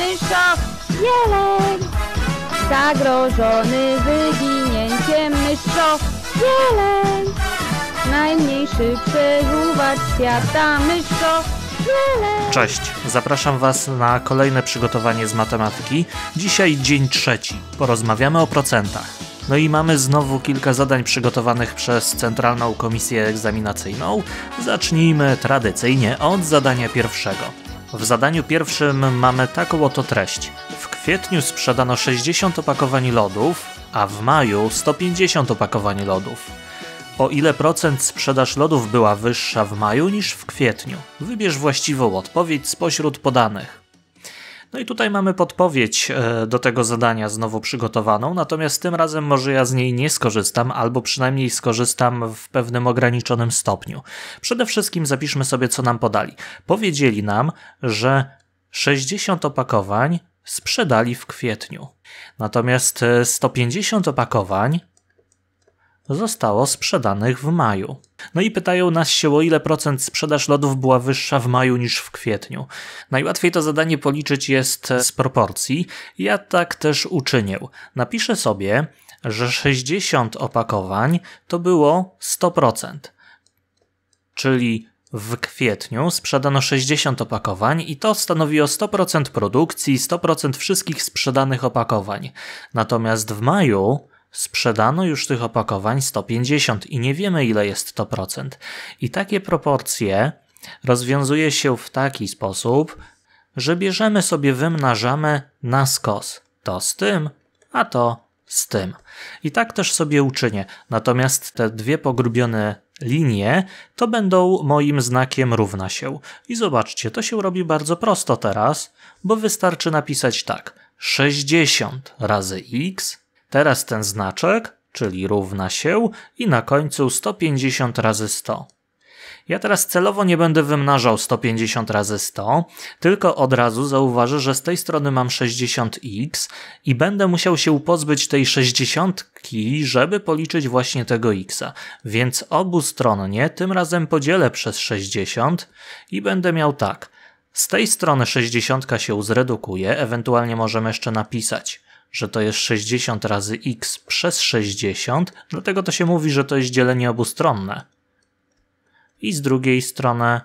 mysza, jeleń. Zagrożony wyginięciem myszo, jeleń. Najmniejszy przeżuwacz świata, myszo, jeleń. Cześć, zapraszam Was na kolejne przygotowanie z matematyki. Dzisiaj dzień trzeci. Porozmawiamy o procentach. No i mamy znowu kilka zadań przygotowanych przez Centralną Komisję Egzaminacyjną. Zacznijmy tradycyjnie od zadania pierwszego. W zadaniu pierwszym mamy taką oto treść. W kwietniu sprzedano 60 opakowań lodów, a w maju 150 opakowań lodów. O ile procent sprzedaż lodów była wyższa w maju niż w kwietniu? Wybierz właściwą odpowiedź spośród podanych. No i tutaj mamy podpowiedź e, do tego zadania znowu przygotowaną, natomiast tym razem może ja z niej nie skorzystam, albo przynajmniej skorzystam w pewnym ograniczonym stopniu. Przede wszystkim zapiszmy sobie, co nam podali. Powiedzieli nam, że 60 opakowań sprzedali w kwietniu. Natomiast 150 e, opakowań zostało sprzedanych w maju. No i pytają nas się, o ile procent sprzedaż lodów była wyższa w maju niż w kwietniu. Najłatwiej to zadanie policzyć jest z proporcji. Ja tak też uczynię. Napiszę sobie, że 60 opakowań to było 100%. Czyli w kwietniu sprzedano 60 opakowań i to stanowiło 100% produkcji, 100% wszystkich sprzedanych opakowań. Natomiast w maju Sprzedano już tych opakowań 150 i nie wiemy ile jest to procent. I takie proporcje rozwiązuje się w taki sposób, że bierzemy sobie wymnażamy na skos. To z tym, a to z tym. I tak też sobie uczynię. Natomiast te dwie pogrubione linie to będą moim znakiem równa się. I zobaczcie, to się robi bardzo prosto teraz, bo wystarczy napisać tak. 60 razy x Teraz ten znaczek, czyli równa się i na końcu 150 razy 100. Ja teraz celowo nie będę wymnażał 150 razy 100, tylko od razu zauważę, że z tej strony mam 60x i będę musiał się pozbyć tej 60, żeby policzyć właśnie tego x. Więc obustronnie tym razem podzielę przez 60 i będę miał tak. Z tej strony 60 się zredukuje, ewentualnie możemy jeszcze napisać że to jest 60 razy x przez 60, dlatego no to się mówi, że to jest dzielenie obustronne. I z drugiej strony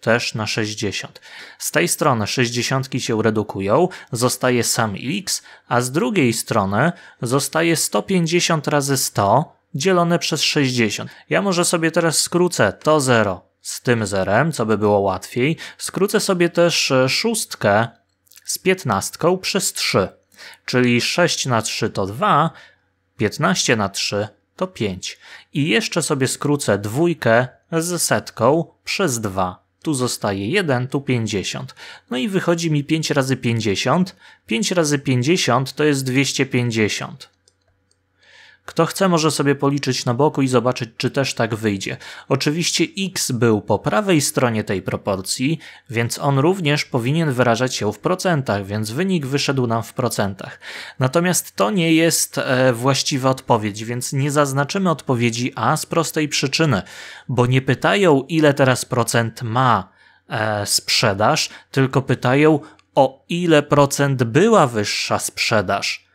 też na 60. Z tej strony 60 się redukują, zostaje sam x, a z drugiej strony zostaje 150 razy 100 dzielone przez 60. Ja może sobie teraz skrócę to 0 z tym 0, co by było łatwiej. Skrócę sobie też 6 e, z 15 przez 3 czyli 6 na 3 to 2, 15 na 3 to 5. I jeszcze sobie skrócę dwójkę z setką przez 2. Tu zostaje 1, tu 50. No i wychodzi mi 5 razy 50. 5 razy 50 to jest 250. Kto chce, może sobie policzyć na boku i zobaczyć, czy też tak wyjdzie. Oczywiście x był po prawej stronie tej proporcji, więc on również powinien wyrażać się w procentach, więc wynik wyszedł nam w procentach. Natomiast to nie jest e, właściwa odpowiedź, więc nie zaznaczymy odpowiedzi A z prostej przyczyny, bo nie pytają, ile teraz procent ma e, sprzedaż, tylko pytają, o ile procent była wyższa sprzedaż.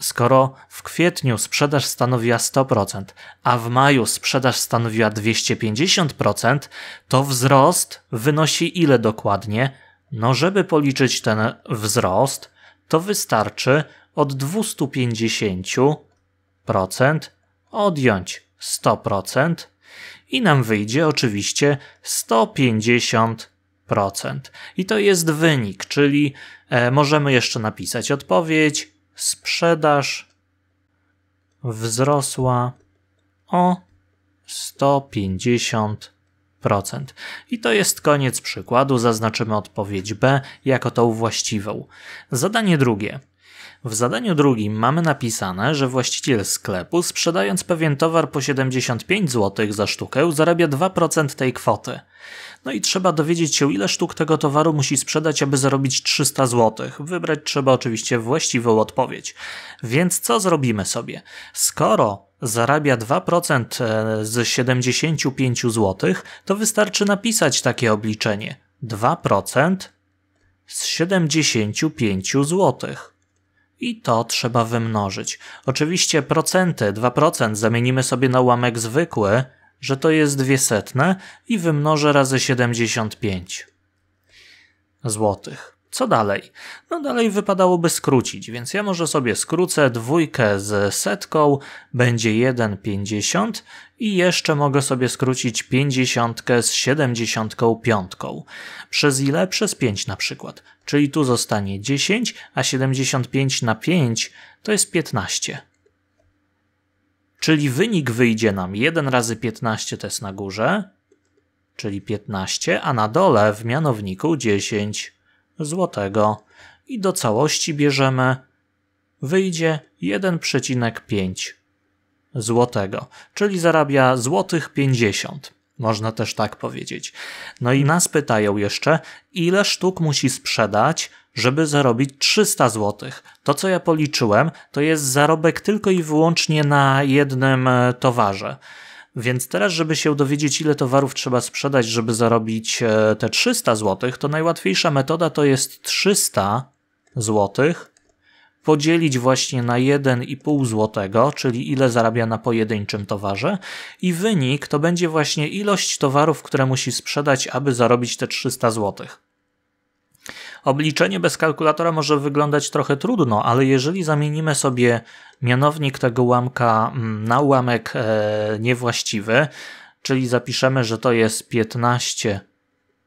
Skoro w kwietniu sprzedaż stanowiła 100%, a w maju sprzedaż stanowiła 250%, to wzrost wynosi ile dokładnie? No, żeby policzyć ten wzrost, to wystarczy od 250% odjąć 100% i nam wyjdzie oczywiście 150%. I to jest wynik, czyli e, możemy jeszcze napisać odpowiedź sprzedaż wzrosła o 150%. I to jest koniec przykładu, zaznaczymy odpowiedź B jako tą właściwą. Zadanie drugie. W zadaniu drugim mamy napisane, że właściciel sklepu sprzedając pewien towar po 75 zł za sztukę zarabia 2% tej kwoty. No i trzeba dowiedzieć się ile sztuk tego towaru musi sprzedać, aby zarobić 300 zł. Wybrać trzeba oczywiście właściwą odpowiedź. Więc co zrobimy sobie? Skoro zarabia 2% e, z 75 zł, to wystarczy napisać takie obliczenie. 2% z 75 złotych i to trzeba wymnożyć. Oczywiście procenty, 2% zamienimy sobie na ułamek zwykły, że to jest dwie setne i wymnożę razy 75 złotych. Co dalej? No dalej wypadałoby skrócić, więc ja może sobie skrócę dwójkę z setką, będzie 1,50 i jeszcze mogę sobie skrócić 50 z 75. Przez ile? Przez 5 na przykład. Czyli tu zostanie 10, a 75 na 5 to jest 15. Czyli wynik wyjdzie nam 1 razy 15 to jest na górze, czyli 15, a na dole w mianowniku 10 złotego i do całości bierzemy wyjdzie 1,5 złotego, czyli zarabia złotych 50. Można też tak powiedzieć. No i nas pytają jeszcze, ile sztuk musi sprzedać, żeby zarobić 300 zł. To, co ja policzyłem, to jest zarobek tylko i wyłącznie na jednym towarze. Więc teraz, żeby się dowiedzieć, ile towarów trzeba sprzedać, żeby zarobić e, te 300 zł, to najłatwiejsza metoda to jest 300 zł podzielić właśnie na 1,5 zł, czyli ile zarabia na pojedynczym towarze i wynik to będzie właśnie ilość towarów, które musi sprzedać, aby zarobić te 300 złotych. Obliczenie bez kalkulatora może wyglądać trochę trudno, ale jeżeli zamienimy sobie mianownik tego ułamka mm, na ułamek e, niewłaściwy, czyli zapiszemy, że to jest 15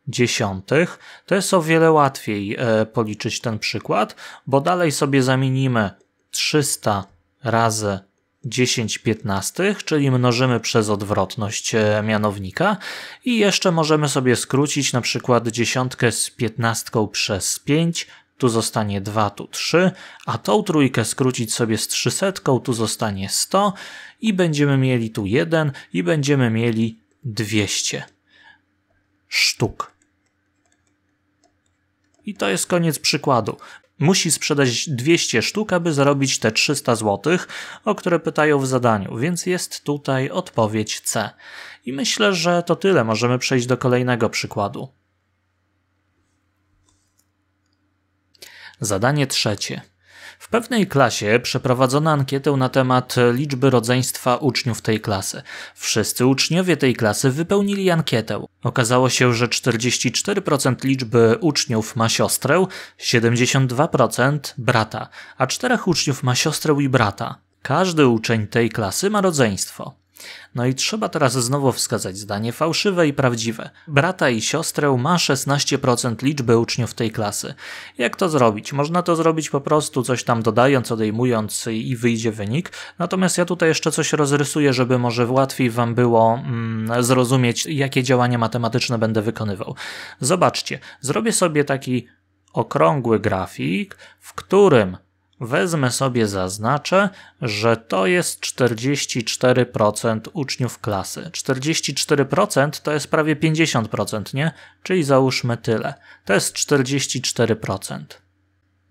dziesiątych, to jest o wiele łatwiej e, policzyć ten przykład, bo dalej sobie zamienimy 300 razy 10 piętnastych, czyli mnożymy przez odwrotność e, mianownika i jeszcze możemy sobie skrócić na przykład dziesiątkę z piętnastką przez 5, tu zostanie 2, tu 3, a tą trójkę skrócić sobie z 300, tu zostanie 100 i będziemy mieli tu 1 i będziemy mieli 200 sztuk. I to jest koniec przykładu musi sprzedać 200 sztuk, aby zarobić te 300 zł, o które pytają w zadaniu, więc jest tutaj odpowiedź C. I myślę, że to tyle. Możemy przejść do kolejnego przykładu. Zadanie trzecie. W pewnej klasie przeprowadzono ankietę na temat liczby rodzeństwa uczniów tej klasy. Wszyscy uczniowie tej klasy wypełnili ankietę. Okazało się, że 44% liczby uczniów ma siostrę, 72% brata, a czterech uczniów ma siostrę i brata. Każdy uczeń tej klasy ma rodzeństwo. No i trzeba teraz znowu wskazać zdanie fałszywe i prawdziwe. Brata i siostrę ma 16% liczby uczniów tej klasy. Jak to zrobić? Można to zrobić po prostu coś tam dodając, odejmując i wyjdzie wynik. Natomiast ja tutaj jeszcze coś rozrysuję, żeby może łatwiej Wam było mm, zrozumieć, jakie działania matematyczne będę wykonywał. Zobaczcie, zrobię sobie taki okrągły grafik, w którym Wezmę sobie, zaznaczę, że to jest 44% uczniów klasy. 44% to jest prawie 50%, nie? Czyli załóżmy tyle. To jest 44%.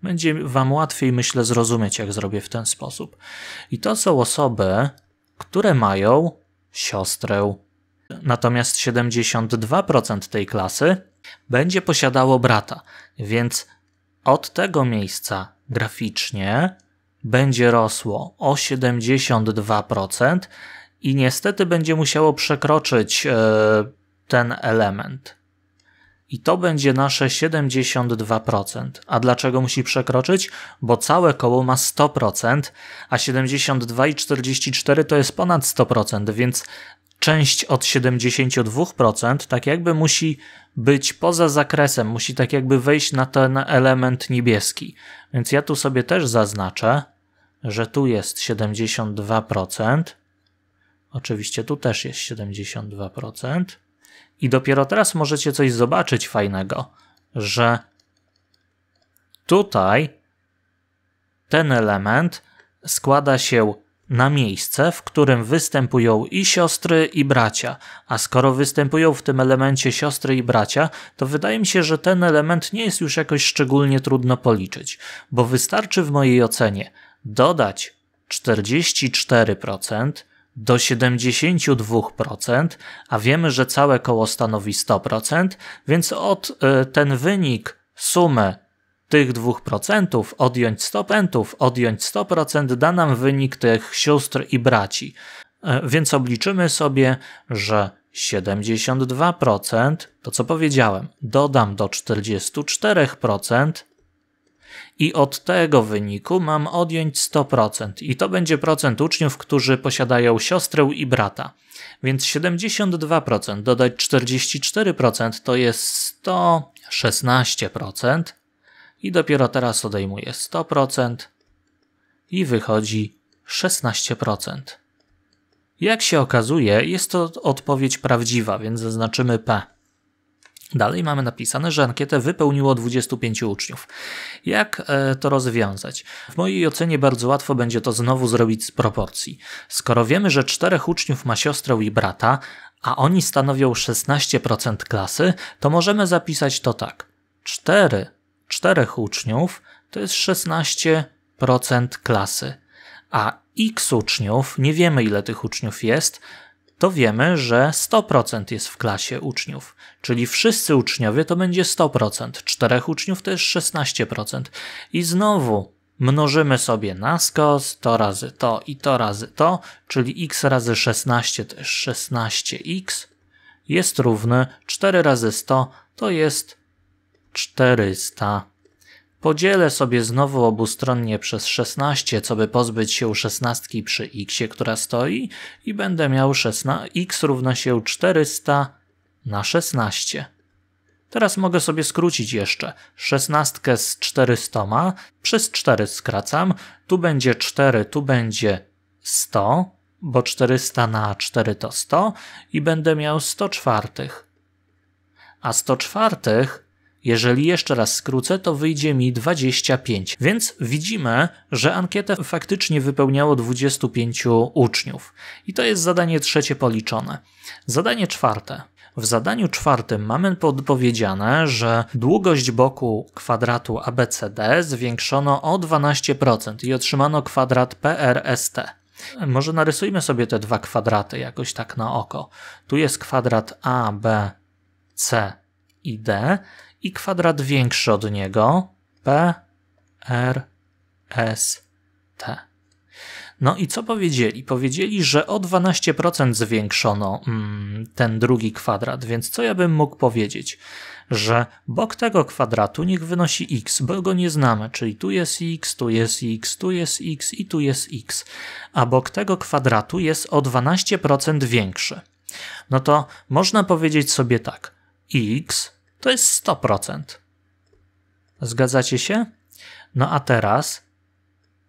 Będzie Wam łatwiej, myślę, zrozumieć, jak zrobię w ten sposób. I to są osoby, które mają siostrę. Natomiast 72% tej klasy będzie posiadało brata, więc od tego miejsca graficznie będzie rosło o 72% i niestety będzie musiało przekroczyć e, ten element. I to będzie nasze 72%. A dlaczego musi przekroczyć? Bo całe koło ma 100%, a 72,44 to jest ponad 100%, więc część od 72%, tak jakby musi być poza zakresem, musi tak jakby wejść na ten element niebieski. Więc ja tu sobie też zaznaczę, że tu jest 72%. Oczywiście tu też jest 72%. I dopiero teraz możecie coś zobaczyć fajnego, że tutaj ten element składa się na miejsce, w którym występują i siostry, i bracia. A skoro występują w tym elemencie siostry i bracia, to wydaje mi się, że ten element nie jest już jakoś szczególnie trudno policzyć, bo wystarczy w mojej ocenie dodać 44% do 72%, a wiemy, że całe koło stanowi 100%, więc od y, ten wynik sumę tych 2%, odjąć 100%, odjąć 100% da nam wynik tych sióstr i braci. E, więc obliczymy sobie, że 72%, to co powiedziałem, dodam do 44% i od tego wyniku mam odjąć 100%. I to będzie procent uczniów, którzy posiadają siostrę i brata. Więc 72% dodać 44% to jest 116% i dopiero teraz odejmuję 100% i wychodzi 16%. Jak się okazuje, jest to odpowiedź prawdziwa, więc zaznaczymy P. Dalej mamy napisane, że ankietę wypełniło 25 uczniów. Jak e, to rozwiązać? W mojej ocenie bardzo łatwo będzie to znowu zrobić z proporcji. Skoro wiemy, że czterech uczniów ma siostrę i brata, a oni stanowią 16% klasy, to możemy zapisać to tak. 4 czterech uczniów to jest 16% klasy, a x uczniów, nie wiemy ile tych uczniów jest, to wiemy, że 100% jest w klasie uczniów, czyli wszyscy uczniowie to będzie 100%, czterech uczniów to jest 16%. I znowu mnożymy sobie na skos to razy to i to razy to, czyli x razy 16 to jest 16x, jest równy 4 razy 100 to jest 400. Podzielę sobie znowu obustronnie przez 16, co by pozbyć się 16 przy x, która stoi i będę miał 16, x równa się 400 na 16. Teraz mogę sobie skrócić jeszcze. 16 z 400 przez 4 skracam. Tu będzie 4, tu będzie 100, bo 400 na 4 to 100 i będę miał 100 A 100 jeżeli jeszcze raz skrócę, to wyjdzie mi 25. Więc widzimy, że ankietę faktycznie wypełniało 25 uczniów. I to jest zadanie trzecie policzone. Zadanie czwarte. W zadaniu czwartym mamy podpowiedziane, że długość boku kwadratu ABCD zwiększono o 12% i otrzymano kwadrat PRST. Może narysujmy sobie te dwa kwadraty jakoś tak na oko. Tu jest kwadrat A, B, C i D i kwadrat większy od niego P, R, S, T. No i co powiedzieli? Powiedzieli, że o 12% zwiększono mm, ten drugi kwadrat, więc co ja bym mógł powiedzieć? Że bok tego kwadratu niech wynosi x, bo go nie znamy, czyli tu jest x, tu jest x, tu jest x i tu jest x, a bok tego kwadratu jest o 12% większy. No to można powiedzieć sobie tak, x to jest 100%. Zgadzacie się? No a teraz,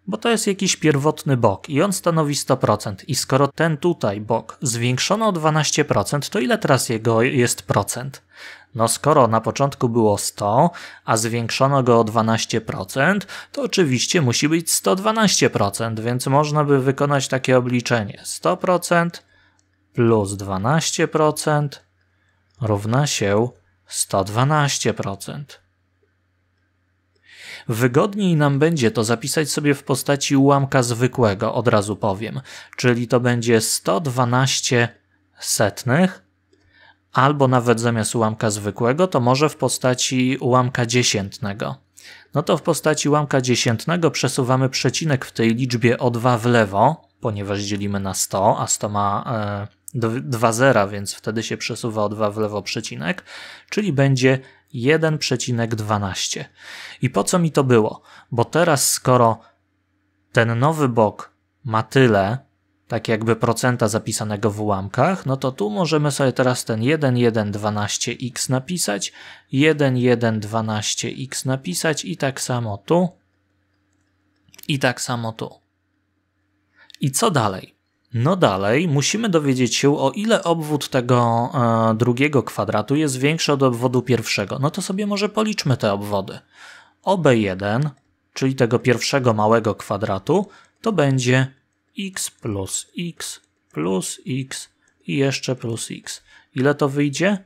bo to jest jakiś pierwotny bok i on stanowi 100%, i skoro ten tutaj bok zwiększono o 12%, to ile teraz jego jest procent? No skoro na początku było 100, a zwiększono go o 12%, to oczywiście musi być 112%, więc można by wykonać takie obliczenie. 100% plus 12% równa się 112%. Wygodniej nam będzie to zapisać sobie w postaci ułamka zwykłego, od razu powiem, czyli to będzie 112 setnych, albo nawet zamiast ułamka zwykłego, to może w postaci ułamka dziesiętnego. No to w postaci ułamka dziesiętnego przesuwamy przecinek w tej liczbie o 2 w lewo, ponieważ dzielimy na 100, a 100 ma e, dwa zera, więc wtedy się przesuwa o 2 w lewo przecinek, czyli będzie 1,12. I po co mi to było? Bo teraz skoro ten nowy bok ma tyle, tak jakby procenta zapisanego w ułamkach, no to tu możemy sobie teraz ten 1,1,12x napisać, 1,1,12x napisać i tak samo tu, i tak samo tu. I co dalej? No dalej, musimy dowiedzieć się, o ile obwód tego e, drugiego kwadratu jest większy od obwodu pierwszego. No to sobie może policzmy te obwody. OB1, czyli tego pierwszego małego kwadratu, to będzie x plus x plus x i jeszcze plus x. Ile to wyjdzie?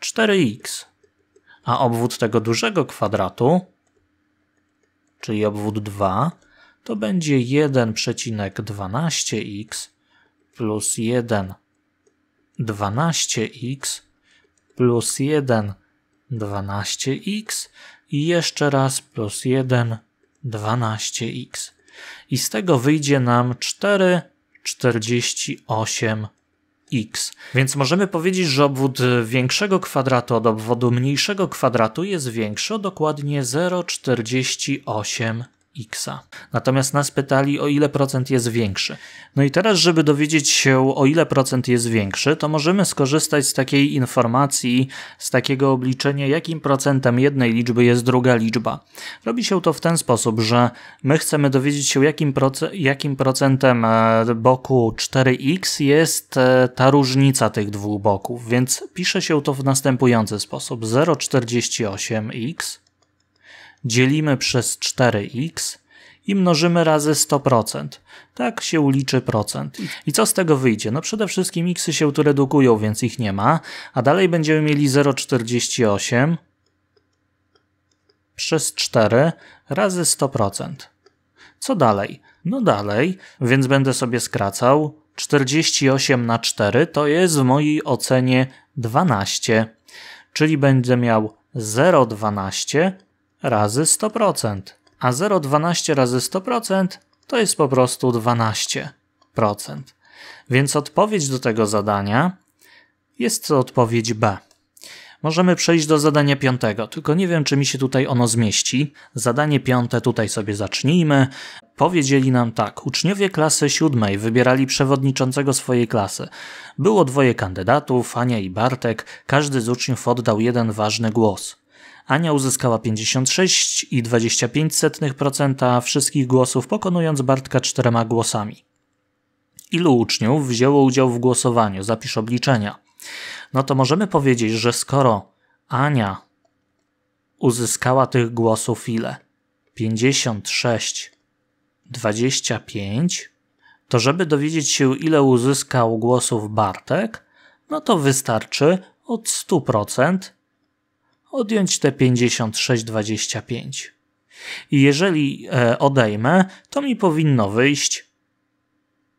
4x. A obwód tego dużego kwadratu, czyli obwód 2, to będzie 1,12x plus 1, 12x plus 1, 12x i jeszcze raz plus 1, 12x. I z tego wyjdzie nam 4, 48 x. Więc możemy powiedzieć, że obwód większego kwadratu od obwodu mniejszego kwadratu jest większy o dokładnie 0,48 Xa. Natomiast nas pytali, o ile procent jest większy. No i teraz, żeby dowiedzieć się, o ile procent jest większy, to możemy skorzystać z takiej informacji, z takiego obliczenia, jakim procentem jednej liczby jest druga liczba. Robi się to w ten sposób, że my chcemy dowiedzieć się, jakim, proce jakim procentem e, boku 4x jest e, ta różnica tych dwóch boków, więc pisze się to w następujący sposób. 0,48x dzielimy przez 4x i mnożymy razy 100%. Tak się uliczy procent. I co z tego wyjdzie? No przede wszystkim xy się tu redukują, więc ich nie ma, a dalej będziemy mieli 0,48 przez 4 razy 100%. Co dalej? No dalej, więc będę sobie skracał. 48 na 4 to jest w mojej ocenie 12, czyli będę miał 0,12 razy 100%, a 0,12 razy 100% to jest po prostu 12%. Więc odpowiedź do tego zadania jest to odpowiedź B. Możemy przejść do zadania piątego, tylko nie wiem, czy mi się tutaj ono zmieści. Zadanie piąte tutaj sobie zacznijmy. Powiedzieli nam tak, uczniowie klasy siódmej wybierali przewodniczącego swojej klasy. Było dwoje kandydatów, Ania i Bartek, każdy z uczniów oddał jeden ważny głos. Ania uzyskała 56,25% wszystkich głosów, pokonując Bartka czterema głosami. Ilu uczniów wzięło udział w głosowaniu? Zapisz obliczenia. No to możemy powiedzieć, że skoro Ania uzyskała tych głosów ile? 56, 25. To żeby dowiedzieć się, ile uzyskał głosów Bartek, no to wystarczy od 100% odjąć te 56,25. I jeżeli e, odejmę, to mi powinno wyjść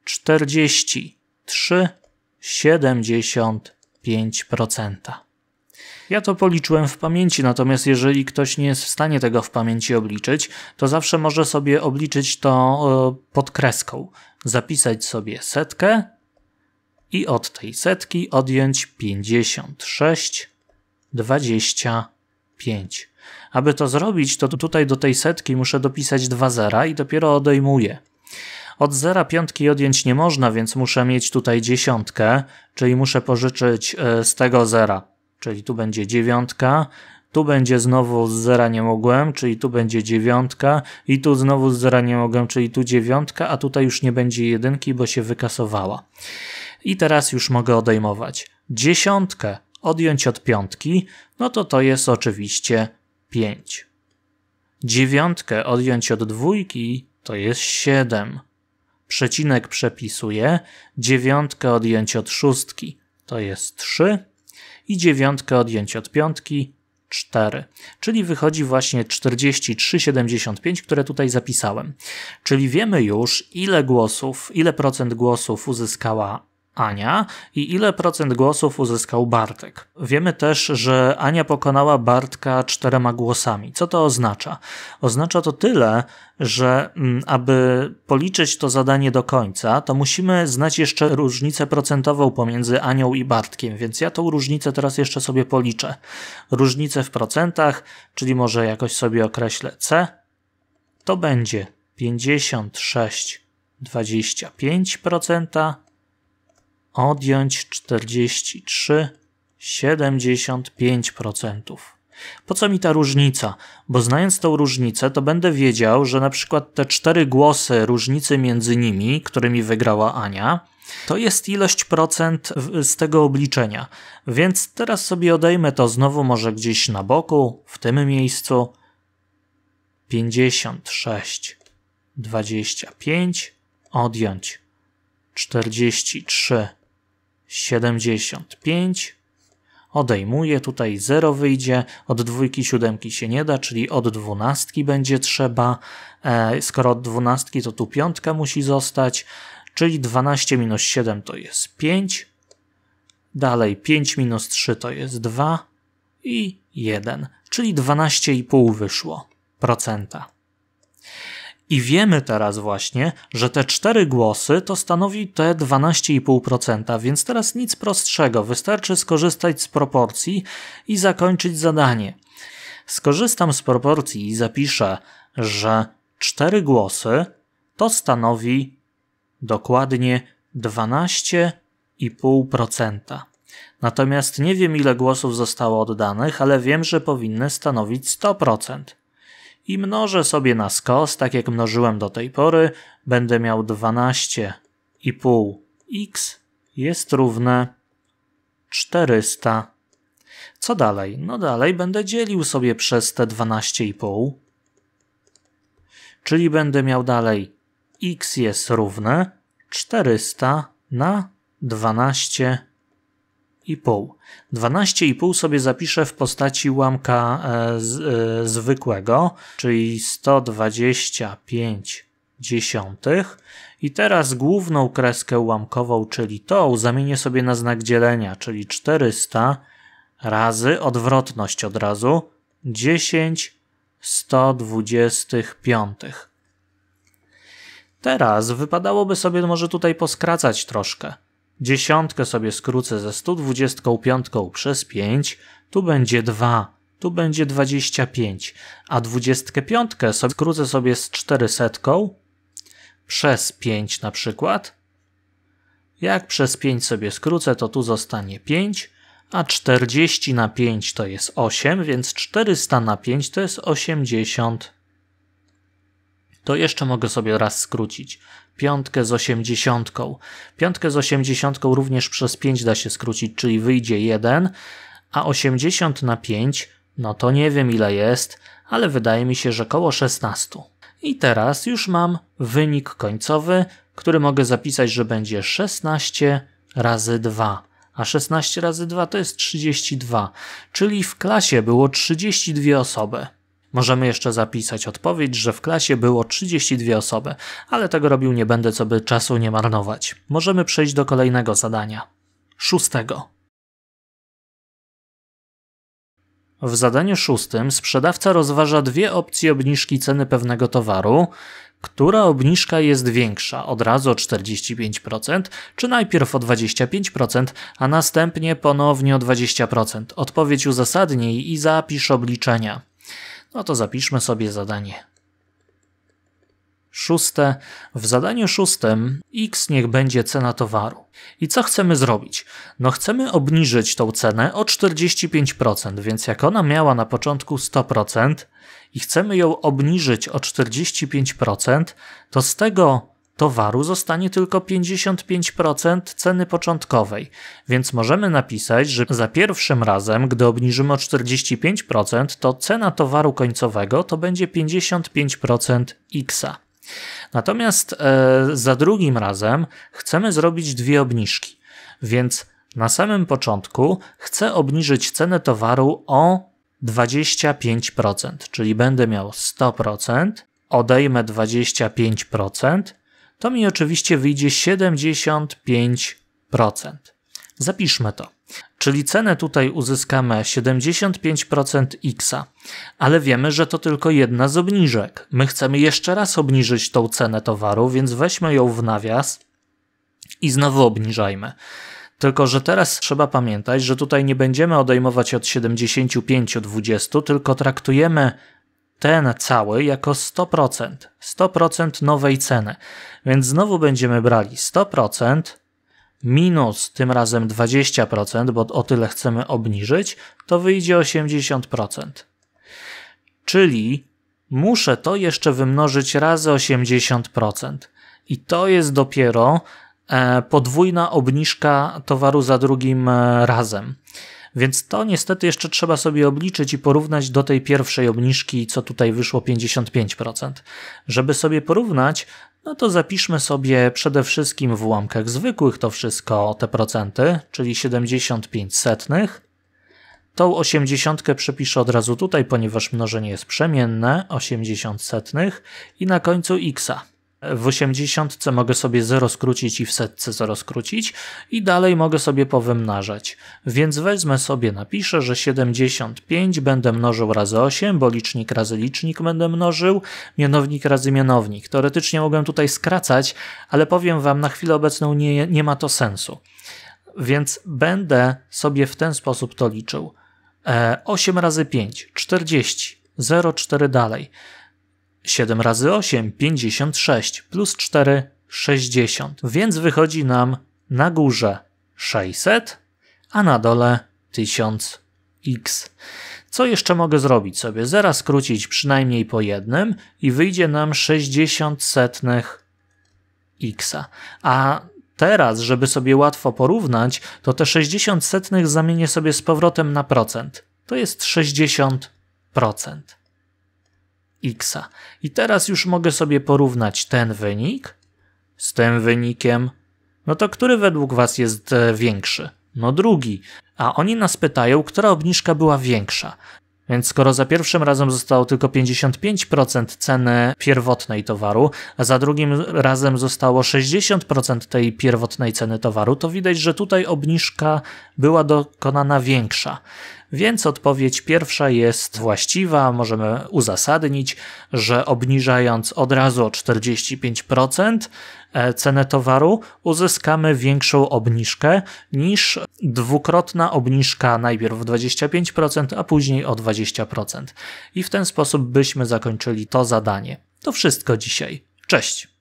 43,75%. Ja to policzyłem w pamięci, natomiast jeżeli ktoś nie jest w stanie tego w pamięci obliczyć, to zawsze może sobie obliczyć to e, pod kreską. Zapisać sobie setkę i od tej setki odjąć 56 25. Aby to zrobić, to tutaj do tej setki muszę dopisać dwa zera i dopiero odejmuję. Od zera piątki odjąć nie można, więc muszę mieć tutaj dziesiątkę, czyli muszę pożyczyć e, z tego zera. Czyli tu będzie dziewiątka, tu będzie znowu z zera nie mogłem, czyli tu będzie dziewiątka i tu znowu z zera nie mogłem, czyli tu dziewiątka, a tutaj już nie będzie jedynki, bo się wykasowała. I teraz już mogę odejmować. Dziesiątkę odjąć od piątki, no to to jest oczywiście 5. Dziewiątkę odjąć od dwójki to jest 7. Przecinek przepisuje, dziewiątkę odjąć od szóstki to jest 3 i dziewiątkę odjąć od piątki 4. Czyli wychodzi właśnie 43,75, które tutaj zapisałem. Czyli wiemy już, ile głosów, ile procent głosów uzyskała Ania i ile procent głosów uzyskał Bartek. Wiemy też, że Ania pokonała Bartka czterema głosami. Co to oznacza? Oznacza to tyle, że mm, aby policzyć to zadanie do końca, to musimy znać jeszcze różnicę procentową pomiędzy Anią i Bartkiem, więc ja tą różnicę teraz jeszcze sobie policzę. Różnicę w procentach, czyli może jakoś sobie określę C, to będzie 56,25% odjąć 43, 75%. Po co mi ta różnica? Bo znając tą różnicę, to będę wiedział, że na przykład te cztery głosy różnicy między nimi, którymi wygrała Ania, to jest ilość procent z tego obliczenia. Więc teraz sobie odejmę to znowu może gdzieś na boku, w tym miejscu. 56, 25, odjąć 43, 75. Odejmuję, tutaj 0 wyjdzie, od dwójki siódemki się nie da, czyli od dwunastki będzie trzeba, e, skoro od dwunastki to tu piątka musi zostać, czyli 12 minus 7 to jest 5, dalej 5 minus 3 to jest 2 i 1, czyli 12,5 wyszło procenta. I wiemy teraz właśnie, że te cztery głosy to stanowi te 12,5%, więc teraz nic prostszego, wystarczy skorzystać z proporcji i zakończyć zadanie. Skorzystam z proporcji i zapiszę, że cztery głosy to stanowi dokładnie 12,5%. Natomiast nie wiem ile głosów zostało oddanych, ale wiem, że powinny stanowić 100% i mnożę sobie na skos, tak jak mnożyłem do tej pory, będę miał 12,5 x jest równe 400. Co dalej? No dalej będę dzielił sobie przez te 12,5, czyli będę miał dalej x jest równe 400 na 12 12,5. 12,5 sobie zapiszę w postaci łamka e, z, y, zwykłego, czyli 125 dziesiątych. I teraz główną kreskę łamkową, czyli tą, zamienię sobie na znak dzielenia, czyli 400 razy odwrotność od razu 10 125. Teraz wypadałoby sobie może tutaj poskracać troszkę. Dziesiątkę sobie skrócę ze 125 przez 5, tu będzie 2, tu będzie 25, a 25 sobie skrócę sobie z 400 przez 5 na przykład. Jak przez 5 sobie skrócę, to tu zostanie 5, a 40 na 5 to jest 8, więc 400 na 5 to jest 80 to jeszcze mogę sobie raz skrócić. Piątkę z osiemdziesiątką. Piątkę z osiemdziesiątką również przez 5 da się skrócić, czyli wyjdzie 1, a 80 na 5, no to nie wiem ile jest, ale wydaje mi się, że koło 16. I teraz już mam wynik końcowy, który mogę zapisać, że będzie 16 razy 2 a 16 razy 2 to jest 32, czyli w klasie było 32 osoby. Możemy jeszcze zapisać odpowiedź, że w klasie było 32 osoby, ale tego robił nie będę, co by czasu nie marnować. Możemy przejść do kolejnego zadania. Szóstego. W zadaniu szóstym sprzedawca rozważa dwie opcje obniżki ceny pewnego towaru, która obniżka jest większa, od razu o 45%, czy najpierw o 25%, a następnie ponownie o 20%. Odpowiedź uzasadnij i zapisz obliczenia. No to zapiszmy sobie zadanie. Szóste. W zadaniu szóstym X niech będzie cena towaru. I co chcemy zrobić? No chcemy obniżyć tą cenę o 45%, więc jak ona miała na początku 100% i chcemy ją obniżyć o 45%, to z tego towaru zostanie tylko 55% ceny początkowej, więc możemy napisać, że za pierwszym razem, gdy obniżymy o 45%, to cena towaru końcowego to będzie 55% x. Natomiast e, za drugim razem chcemy zrobić dwie obniżki, więc na samym początku chcę obniżyć cenę towaru o 25%, czyli będę miał 100%, odejmę 25%, to mi oczywiście wyjdzie 75%. Zapiszmy to. Czyli cenę tutaj uzyskamy 75% x, ale wiemy, że to tylko jedna z obniżek. My chcemy jeszcze raz obniżyć tą cenę towaru, więc weźmy ją w nawias i znowu obniżajmy. Tylko, że teraz trzeba pamiętać, że tutaj nie będziemy odejmować od 75 20, tylko traktujemy ten cały jako 100%, 100% nowej ceny. Więc znowu będziemy brali 100% minus tym razem 20%, bo o tyle chcemy obniżyć, to wyjdzie 80%. Czyli muszę to jeszcze wymnożyć razy 80%. I to jest dopiero e, podwójna obniżka towaru za drugim e, razem. Więc to niestety jeszcze trzeba sobie obliczyć i porównać do tej pierwszej obniżki, co tutaj wyszło 55%. Żeby sobie porównać, no to zapiszmy sobie przede wszystkim w ułamkach zwykłych to wszystko, te procenty, czyli 75 setnych. Tą 80 przepiszę od razu tutaj, ponieważ mnożenie jest przemienne, 80 setnych i na końcu x w 80 mogę sobie 0 skrócić i w setce 0 skrócić i dalej mogę sobie powymnażać. Więc wezmę sobie, napiszę, że 75 będę mnożył razy 8, bo licznik razy licznik będę mnożył, mianownik razy mianownik. Teoretycznie mogłem tutaj skracać, ale powiem Wam, na chwilę obecną nie, nie ma to sensu. Więc będę sobie w ten sposób to liczył. 8 e, razy 5, 40, 0,4 dalej. 7 razy 8, 56 plus 4, 60. Więc wychodzi nam na górze 600, a na dole 1000x. Co jeszcze mogę zrobić sobie? Zera skrócić przynajmniej po jednym i wyjdzie nam 60 setnych x. A teraz, żeby sobie łatwo porównać, to te 60 setnych zamienię sobie z powrotem na procent. To jest 60%. X. -a. I teraz już mogę sobie porównać ten wynik z tym wynikiem. No to który według Was jest e, większy? No drugi. A oni nas pytają, która obniżka była większa. Więc skoro za pierwszym razem zostało tylko 55% ceny pierwotnej towaru, a za drugim razem zostało 60% tej pierwotnej ceny towaru, to widać, że tutaj obniżka była dokonana większa. Więc odpowiedź pierwsza jest właściwa. Możemy uzasadnić, że obniżając od razu o 45% e, cenę towaru, uzyskamy większą obniżkę niż dwukrotna obniżka najpierw 25%, a później o 20%. I w ten sposób byśmy zakończyli to zadanie. To wszystko dzisiaj. Cześć!